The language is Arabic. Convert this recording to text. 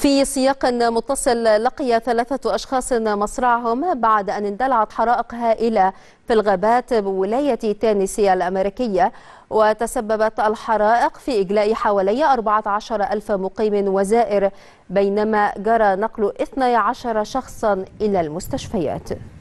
في سياق متصل لقي ثلاثة أشخاص مصرعهم بعد أن اندلعت حرائق هائلة في الغابات بولاية تينيسي الأمريكية وتسببت الحرائق في إجلاء حوالي 14 ألف مقيم وزائر بينما جرى نقل 12 شخصا إلى المستشفيات